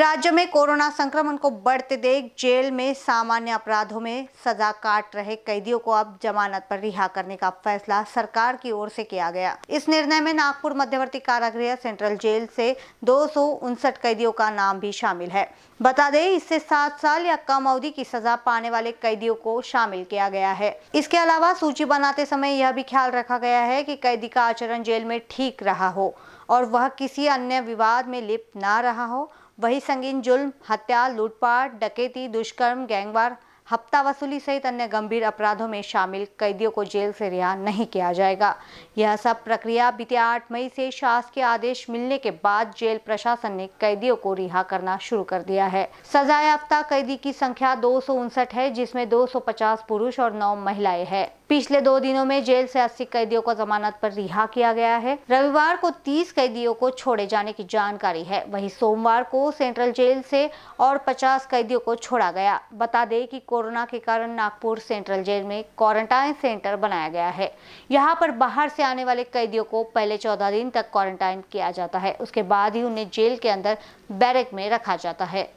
राज्य में कोरोना संक्रमण को बढ़ते देख जेल में सामान्य अपराधों में सजा काट रहे कैदियों को अब जमानत पर रिहा करने का फैसला सरकार की ओर से किया गया इस निर्णय में नागपुर मध्यवर्ती कारागृह सेंट्रल जेल से दो कैदियों का नाम भी शामिल है बता दें इससे सात साल या कम अवधि की सजा पाने वाले कैदियों को शामिल किया गया है इसके अलावा सूची बनाते समय यह भी ख्याल रखा गया है की कैदी का आचरण जेल में ठीक रहा हो और वह किसी अन्य विवाद में लिप्त ना रहा हो वही संगीन जुल्म हत्या लूटपाट डकैती दुष्कर्म गैंगवार हफ्ता वसूली सहित अन्य गंभीर अपराधों में शामिल कैदियों को जेल से रिहा नहीं किया जाएगा यह सब प्रक्रिया बीते आठ मई से शासकीय आदेश मिलने के बाद जेल प्रशासन ने कैदियों को रिहा करना शुरू कर दिया है सजायाफ्ता कैदी की संख्या दो है जिसमें 250 पुरुष और नौ महिलाएं हैं पिछले दो दिनों में जेल से अस्सी कैदियों को जमानत पर रिहा किया गया है रविवार को तीस कैदियों को छोड़े जाने की जानकारी है वही सोमवार को सेंट्रल जेल से और पचास कैदियों को छोड़ा गया बता दें कि कोरोना के कारण नागपुर सेंट्रल जेल में क्वारंटाइन सेंटर बनाया गया है यहाँ पर बाहर से आने वाले कैदियों को पहले चौदह दिन तक क्वारंटाइन किया जाता है उसके बाद ही उन्हें जेल के अंदर बैरक में रखा जाता है